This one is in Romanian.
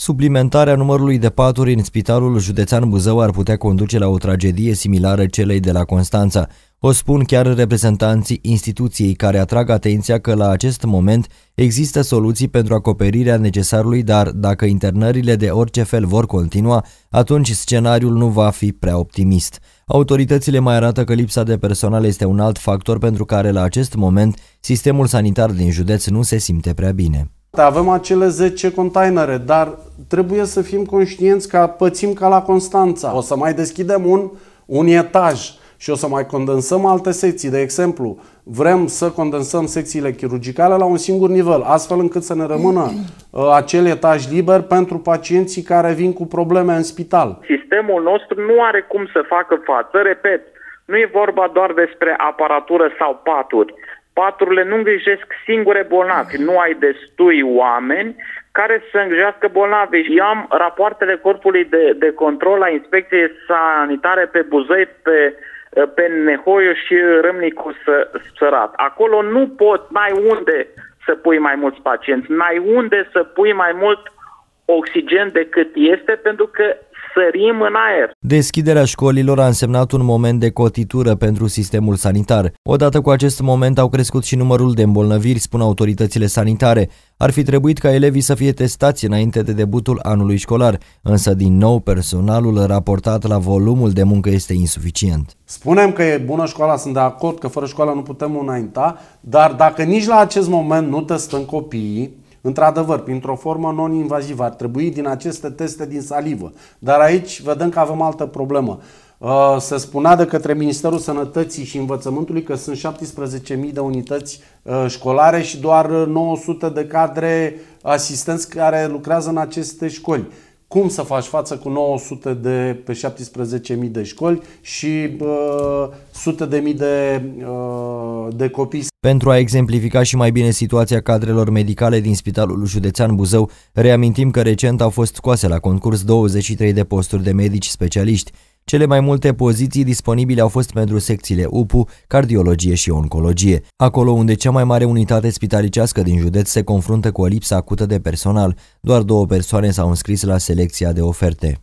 Suplimentarea numărului de paturi în Spitalul Județean Buzău ar putea conduce la o tragedie similară celei de la Constanța. O spun chiar reprezentanții instituției care atrag atenția că la acest moment există soluții pentru acoperirea necesarului, dar dacă internările de orice fel vor continua, atunci scenariul nu va fi prea optimist. Autoritățile mai arată că lipsa de personal este un alt factor pentru care la acest moment sistemul sanitar din județ nu se simte prea bine. Da, avem acele 10 containere, dar trebuie să fim conștienți că pățim ca la Constanța. O să mai deschidem un, un etaj și o să mai condensăm alte secții. De exemplu, vrem să condensăm secțiile chirurgicale la un singur nivel, astfel încât să ne rămână uh, acel etaj liber pentru pacienții care vin cu probleme în spital. Sistemul nostru nu are cum să facă față, repet, nu e vorba doar despre aparatură sau paturi paturile nu îngrijesc singure bolnavi. Nu ai destui oameni care să îngrijească bolnavi. Eu am rapoartele Corpului de, de Control la Inspecției Sanitare pe Buzăi, pe pe Nehoiu și Râmnicu să, Sărat. Acolo nu pot, Mai unde să pui mai mulți pacienți, n-ai unde să pui mai mult oxigen decât este, pentru că sărim în aer. Deschiderea școlilor a însemnat un moment de cotitură pentru sistemul sanitar. Odată cu acest moment au crescut și numărul de îmbolnăviri, spun autoritățile sanitare. Ar fi trebuit ca elevii să fie testați înainte de debutul anului școlar, însă din nou personalul raportat la volumul de muncă este insuficient. Spunem că e bună școala, sunt de acord că fără școală nu putem înainta, dar dacă nici la acest moment nu testăm copiii, Într-adevăr, printr-o formă non-invazivă ar trebui din aceste teste din salivă. Dar aici vedem că avem altă problemă. Uh, se spunea de către Ministerul Sănătății și Învățământului că sunt 17.000 de unități uh, școlare și doar 900 de cadre asistenți care lucrează în aceste școli cum să faci față cu 900 de pe 17.000 de școli și uh, sute de mii de, uh, de copii. Pentru a exemplifica și mai bine situația cadrelor medicale din Spitalul Județean Buzău, reamintim că recent au fost scoase la concurs 23 de posturi de medici specialiști. Cele mai multe poziții disponibile au fost pentru secțiile UPU, cardiologie și oncologie, acolo unde cea mai mare unitate spitalicească din județ se confruntă cu o lipsă acută de personal. Doar două persoane s-au înscris la selecția de oferte.